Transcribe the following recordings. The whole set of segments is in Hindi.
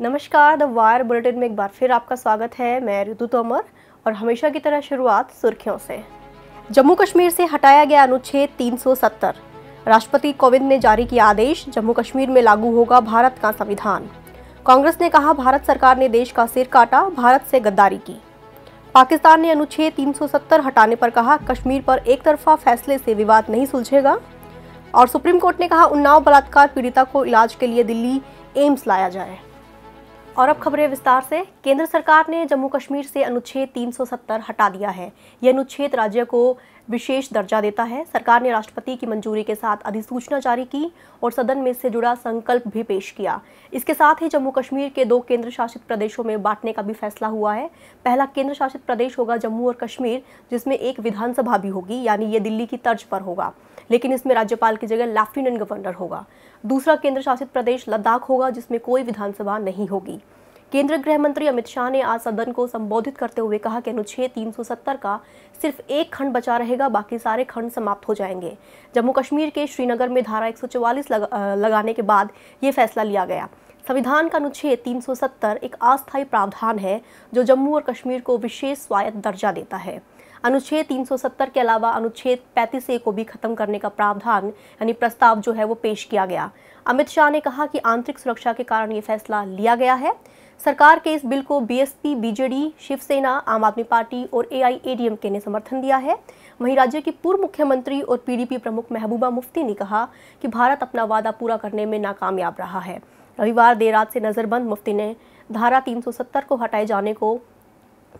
नमस्कार द वायर बुलेटिन में एक बार फिर आपका स्वागत है मैं ऋतु तोमर और हमेशा की तरह शुरुआत सुर्खियों से जम्मू कश्मीर से हटाया गया अनुच्छेद 370 राष्ट्रपति कोविंद ने जारी किया आदेश जम्मू कश्मीर में लागू होगा भारत का संविधान कांग्रेस ने कहा भारत सरकार ने देश का सिर काटा भारत से गद्दारी की पाकिस्तान ने अनुच्छेद 370 हटाने पर कहा कश्मीर पर एक तरफा फैसले से विवाद नहीं सुलझेगा और सुप्रीम कोर्ट ने कहा उन्नाव बलात्कार पीड़िता को इलाज के लिए दिल्ली एम्स लाया जाए और अब खबरें विस्तार से केंद्र सरकार ने जम्मू कश्मीर से अनुच्छेद 370 हटा दिया है यह अनुच्छेद राज्य को विशेष दर्जा देता है सरकार ने राष्ट्रपति की मंजूरी के साथ अधिसूचना जारी की और सदन में इससे जुड़ा संकल्प भी पेश किया इसके साथ ही जम्मू कश्मीर के दो केंद्र शासित प्रदेशों में बांटने का भी फैसला हुआ है पहला केंद्र शासित प्रदेश होगा जम्मू और कश्मीर जिसमें एक विधानसभा भी होगी यानी ये दिल्ली की तर्ज पर होगा लेकिन इसमें राज्यपाल की जगह लेफ्टिनेंट गवर्नर होगा दूसरा केंद्र शासित प्रदेश लद्दाख होगा जिसमें कोई विधानसभा नहीं होगी केंद्रीय गृह मंत्री अमित शाह ने आज सदन को संबोधित करते हुए कहा कि अनुच्छेद 370 का सिर्फ एक खंड बचा रहेगा बाकी सारे खंड समाप्त हो जाएंगे जम्मू कश्मीर के श्रीनगर में धारा एक लगाने के बाद ये फैसला लिया गया संविधान का अनुच्छेद 370 एक अस्थायी प्रावधान है जो जम्मू और कश्मीर को विशेष स्वायत्त दर्जा देता है अनुच्छेद 370 के अलावा अनुच्छेद 35 ए को भी खत्म करने का प्रावधान यानी प्रस्ताव जो है वो पेश किया गया अमित शाह ने कहा कि आंतरिक सुरक्षा के कारण ये फैसला लिया गया है सरकार के इस बिल को बीएसपी बीजेडी शिवसेना आम आदमी पार्टी और एआईएडीएमके ने समर्थन दिया है वहीं राज्य की पूर्व मुख्यमंत्री और पीडीपी प्रमुख महबूबा मुफ्ती ने कहा कि भारत अपना वादा पूरा करने में नाकामयाब रहा है रविवार देर रात से नज़रबंद मुफ्ती ने धारा 370 को हटाए जाने को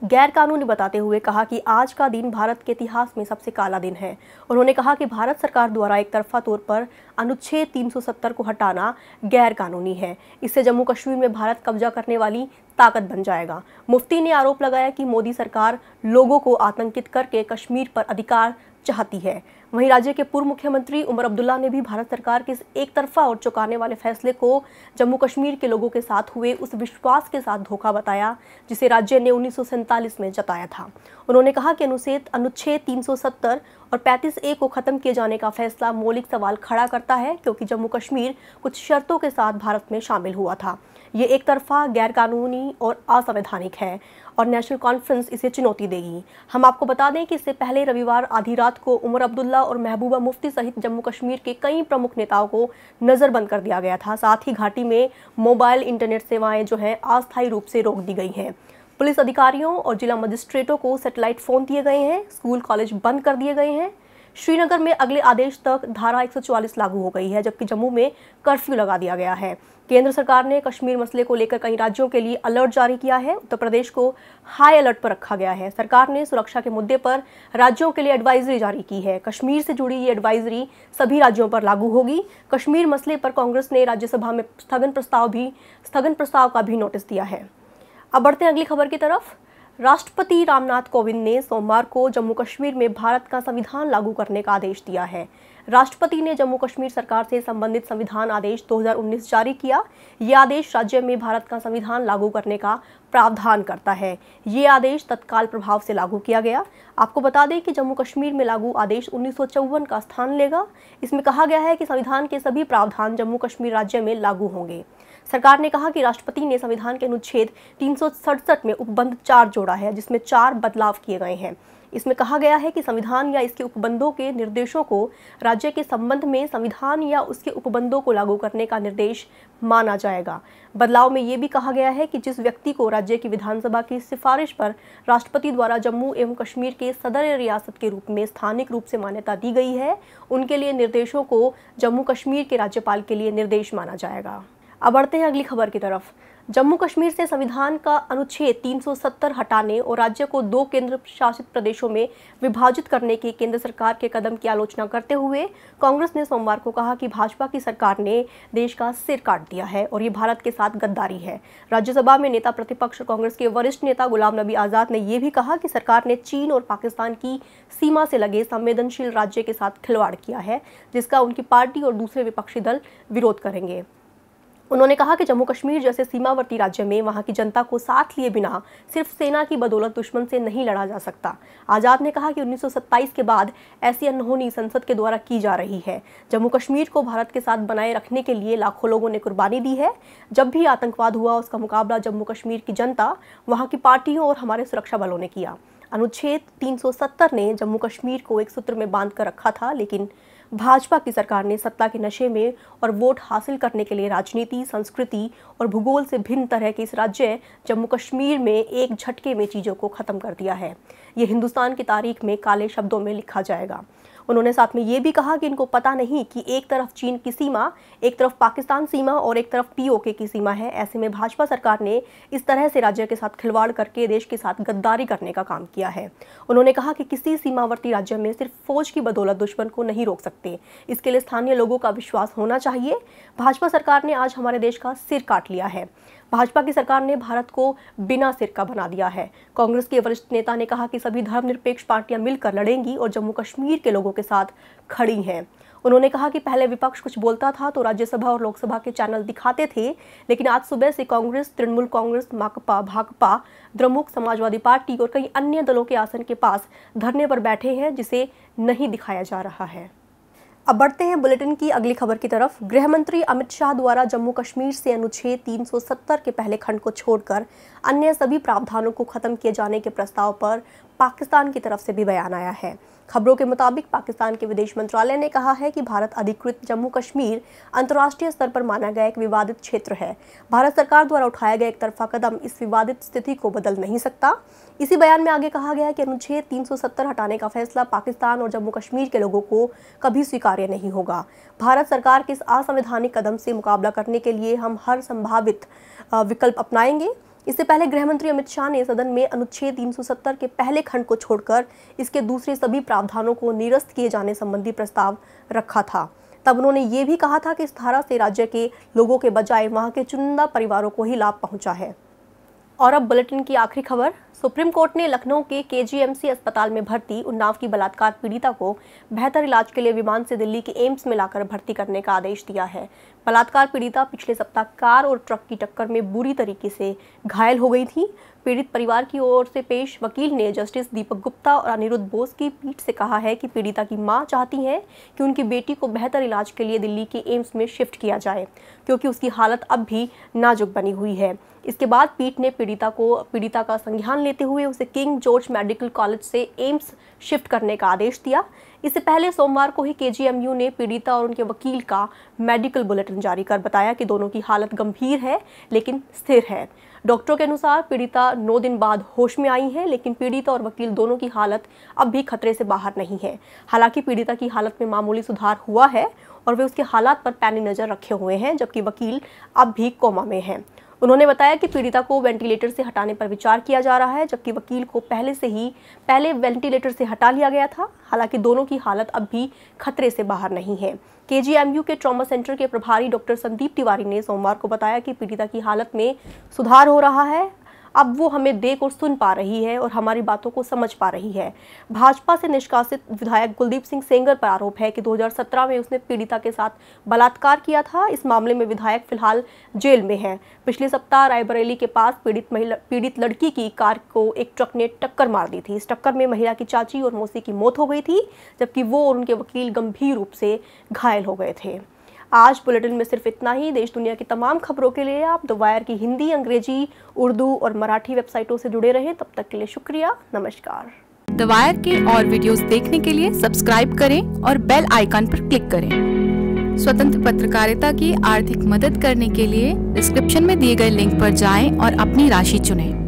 गैरकानूनी बताते हुए कहा कि आज का दिन भारत के इतिहास में सबसे काला दिन है उन्होंने कहा कि भारत सरकार द्वारा एक तरफा तौर पर अनुच्छेद 370 को हटाना गैरकानूनी है इससे जम्मू कश्मीर में भारत कब्जा करने वाली ताकत बन जाएगा मुफ्ती ने आरोप लगाया कि मोदी सरकार लोगों को आतंकित करके कश्मीर पर अधिकार चाहती है वहीं राज्य के पूर्व मुख्यमंत्री उमर अब्दुल्ला ने भी भारत सरकार के इस एक तरफा और चौंकाने वाले फैसले को जम्मू कश्मीर के लोगों के साथ हुए उस विश्वास के साथ धोखा बताया जिसे राज्य ने उन्नीस में जताया था उन्होंने कहा कि अनुच्छेद अनुच्छेद 370 और 35 ए को खत्म किए जाने का फैसला मौलिक सवाल खड़ा करता है क्योंकि जम्मू कश्मीर कुछ शर्तों के साथ भारत में शामिल हुआ था ये एक तरफा गैर कानूनी और असंवैधानिक है और नेशनल कॉन्फ्रेंस इसे चुनौती देगी हम आपको बता दें कि इससे पहले रविवार आधी रात को उमर अब्दुल्ला और महबूबा मुफ्ती सहित जम्मू कश्मीर के कई प्रमुख नेताओं को नज़रबंद कर दिया गया था साथ ही घाटी में मोबाइल इंटरनेट सेवाएं जो हैं अस्थायी रूप से रोक दी गई हैं पुलिस अधिकारियों और जिला मजिस्ट्रेटों को सेटेलाइट फ़ोन दिए गए हैं स्कूल कॉलेज बंद कर दिए गए हैं श्रीनगर में अगले आदेश तक धारा 144 लागू हो गई है जबकि जम्मू में कर्फ्यू लगा दिया गया है केंद्र सरकार ने कश्मीर मसले को लेकर कई राज्यों के लिए अलर्ट जारी किया है उत्तर प्रदेश को हाई अलर्ट पर रखा गया है सरकार ने सुरक्षा के मुद्दे पर राज्यों के लिए एडवाइजरी जारी की है कश्मीर से जुड़ी ये एडवाइजरी सभी राज्यों पर लागू होगी कश्मीर मसले पर कांग्रेस ने राज्यसभा में स्थगन प्रस्ताव भी स्थगन प्रस्ताव का भी नोटिस दिया है अब बढ़ते हैं अगली खबर की तरफ राष्ट्रपति रामनाथ कोविंद ने सोमवार को जम्मू कश्मीर में भारत का संविधान लागू करने का आदेश दिया है राष्ट्रपति ने जम्मू कश्मीर सरकार से संबंधित संविधान आदेश 2019 जारी किया ये आदेश राज्य में भारत का संविधान लागू करने का प्रावधान करता है ये आदेश तत्काल प्रभाव से लागू किया गया आपको बता दें कि जम्मू कश्मीर में लागू आदेश उन्नीस का स्थान लेगा इसमें कहा गया है कि संविधान के सभी प्रावधान जम्मू कश्मीर राज्य में लागू होंगे सरकार ने कहा कि राष्ट्रपति ने संविधान के अनुच्छेद तीन में उपबंध चार जोड़ा है जिसमें चार बदलाव किए गए हैं इसमें कहा गया है कि संविधान या इसके उपबंधों के निर्देशों को राज्य के संबंध में संविधान या उसके उपबंधों को लागू करने का निर्देश माना जाएगा बदलाव में ये भी कहा गया है कि जिस व्यक्ति को राज्य की विधानसभा की सिफारिश पर राष्ट्रपति द्वारा जम्मू एवं कश्मीर के सदर रियासत के रूप में स्थानिक रूप से मान्यता दी गई है उनके लिए निर्देशों को जम्मू कश्मीर के राज्यपाल के लिए निर्देश माना जाएगा अब बढ़ते हैं अगली खबर की तरफ जम्मू कश्मीर से संविधान का अनुच्छेद 370 हटाने और राज्य को दो केंद्र शासित प्रदेशों में विभाजित करने के केंद्र सरकार के कदम की आलोचना करते हुए कांग्रेस ने सोमवार को कहा कि भाजपा की सरकार ने देश का सिर काट दिया है और ये भारत के साथ गद्दारी है राज्यसभा में नेता प्रतिपक्ष कांग्रेस के वरिष्ठ नेता गुलाम नबी आज़ाद ने यह भी कहा कि सरकार ने चीन और पाकिस्तान की सीमा से लगे संवेदनशील राज्य के साथ खिलवाड़ किया है जिसका उनकी पार्टी और दूसरे विपक्षी दल विरोध करेंगे उन्होंने कहा कि जम्मू कश्मीर जैसे सीमावर्ती राज्य में वहां की जनता को साथ लिए बिना सिर्फ सेना की बदौलत दुश्मन से नहीं लड़ा जा सकता आज़ाद ने कहा कि 1927 के बाद ऐसी अनहोनी संसद के द्वारा की जा रही है जम्मू कश्मीर को भारत के साथ बनाए रखने के लिए लाखों लोगों ने कुर्बानी दी है जब भी आतंकवाद हुआ उसका मुकाबला जम्मू कश्मीर की जनता वहाँ की पार्टियों और हमारे सुरक्षा बलों ने किया अनुच्छेद तीन ने जम्मू कश्मीर को एक सूत्र में बांध कर रखा था लेकिन भाजपा की सरकार ने सत्ता के नशे में और वोट हासिल करने के लिए राजनीति संस्कृति और भूगोल से भिन्न तरह के इस राज्य जम्मू कश्मीर में एक झटके में चीज़ों को ख़त्म कर दिया है ये हिंदुस्तान की तारीख में काले शब्दों में लिखा जाएगा उन्होंने साथ में ये भी कहा कि इनको पता नहीं कि एक तरफ चीन की सीमा एक तरफ पाकिस्तान सीमा और एक तरफ पीओके की सीमा है ऐसे में भाजपा सरकार ने इस तरह से राज्य के साथ खिलवाड़ करके देश के साथ गद्दारी करने का काम किया है उन्होंने कहा कि किसी सीमावर्ती राज्य में सिर्फ फौज की बदौलत दुश्मन को नहीं रोक सकते इसके लिए स्थानीय लोगों का विश्वास होना चाहिए भाजपा सरकार ने आज हमारे देश का सिर काट लिया है भाजपा की सरकार ने भारत को बिना सिर का बना दिया है कांग्रेस के वरिष्ठ नेता ने कहा कि सभी धर्मनिरपेक्ष पार्टियां मिलकर लड़ेंगी और जम्मू कश्मीर के लोगों के साथ खड़ी हैं उन्होंने कहा कि पहले विपक्ष कुछ बोलता था तो राज्यसभा और लोकसभा के चैनल दिखाते थे लेकिन आज सुबह से कांग्रेस तृणमूल कांग्रेस माकपा भाकपा द्रमुक समाजवादी पार्टी और कई अन्य दलों के आसन के पास धरने पर बैठे हैं जिसे नहीं दिखाया जा रहा है अब बढ़ते हैं बुलेटिन की अगली खबर की तरफ गृह मंत्री अमित शाह द्वारा जम्मू कश्मीर से अनुच्छेद 370 के पहले खंड को छोड़कर अन्य सभी प्रावधानों को खत्म किए जाने के प्रस्ताव पर पाकिस्तान की तरफ से भी बयान आया है खबरों के मुताबिक पाकिस्तान के विदेश मंत्रालय ने कहा है कि भारत अधिकृत जम्मू कश्मीर अंतर्राष्ट्रीय स्तर पर माना गया एक विवादित क्षेत्र है भारत सरकार द्वारा उठाया गया एक तरफा कदम इस विवादित स्थिति को बदल नहीं सकता इसी बयान में आगे कहा गया है कि अनुच्छेद 370 हटाने का फैसला पाकिस्तान और जम्मू कश्मीर के लोगों को कभी स्वीकार्य नहीं होगा भारत सरकार के इस असंवैधानिक कदम से मुकाबला करने के लिए हम हर संभावित विकल्प अपनाएंगे इससे पहले गृहमंत्री अमित शाह ने सदन में अनुच्छेद 370 के पहले खंड को छोड़कर इसके दूसरे सभी प्रावधानों को निरस्त किए जाने संबंधी प्रस्ताव रखा था तब उन्होंने ये भी कहा था कि इस धारा से राज्य के लोगों के बजाय वहाँ के चुनिंदा परिवारों को ही लाभ पहुँचा है और अब बुलेटिन की आखिरी खबर सुप्रीम कोर्ट ने लखनऊ के केजीएमसी अस्पताल में भर्ती उन्नाव की बलात्कार पीड़िता को बेहतर इलाज के लिए विमान से दिल्ली के एम्स में लाकर भर्ती करने का आदेश दिया है बलात्कार पीड़िता पिछले सप्ताह कार और ट्रक की टक्कर में बुरी तरीके से घायल हो गई थी पीड़ित परिवार की ओर से पेश वकील ने जस्टिस दीपक गुप्ता और अनिरुद्ध बोस की पीठ से कहा है कि पीड़िता की मां चाहती है कि उनकी बेटी को बेहतर इलाज के लिए दिल्ली के एम्स में शिफ्ट किया जाए क्योंकि उसकी हालत अब भी नाजुक बनी हुई है इसके बाद पीठ ने पीड़िता को पीड़िता का संज्ञान लेते लेते हुए उसे किंग जॉर्ज मेडिकल कॉलेज से एम्स शिफ्ट करने का आदेश दिया इससे पहले सोमवार को ही केजीएमयू ने पीड़िता और उनके वकील का मेडिकल बुलेटिन जारी कर बताया कि दोनों की हालत गंभीर है लेकिन स्थिर है डॉक्टरों के अनुसार पीड़िता नौ दिन बाद होश में आई है लेकिन पीड़िता और वकील दोनों की हालत अब भी खतरे से बाहर नहीं है हालांकि पीड़िता की हालत में मामूली सुधार हुआ है और वे उसके हालात पर पैनी नज़र रखे हुए हैं जबकि वकील अब भी कोमा में हैं उन्होंने बताया कि पीड़िता को वेंटिलेटर से हटाने पर विचार किया जा रहा है जबकि वकील को पहले से ही पहले वेंटिलेटर से हटा लिया गया था हालांकि दोनों की हालत अब भी खतरे से बाहर नहीं है केजीएमयू के ट्रॉमा सेंटर के प्रभारी डॉक्टर संदीप तिवारी ने सोमवार को बताया कि पीड़िता की हालत में सुधार हो रहा है अब वो हमें देख और सुन पा रही है और हमारी बातों को समझ पा रही है भाजपा से निष्कासित विधायक कुलदीप सिंह सेंगर पर आरोप है कि 2017 में उसने पीड़िता के साथ बलात्कार किया था इस मामले में विधायक फिलहाल जेल में है पिछले सप्ताह रायबरेली के पास पीड़ित महिला पीड़ित लड़की की कार को एक ट्रक ने टक्कर मार दी थी इस टक्कर में महिला की चाची और मौसी की मौत हो गई थी जबकि वो और उनके वकील गंभीर रूप से घायल हो गए थे आज बुलेटिन में सिर्फ इतना ही देश दुनिया की तमाम खबरों के लिए आप द वायर की हिंदी अंग्रेजी उर्दू और मराठी वेबसाइटों से जुड़े रहें तब तक के लिए शुक्रिया नमस्कार द वायर के और वीडियोस देखने के लिए सब्सक्राइब करें और बेल आइकन पर क्लिक करें स्वतंत्र पत्रकारिता की आर्थिक मदद करने के लिए डिस्क्रिप्शन में दिए गए लिंक पर जाएं और अपनी राशि चुनें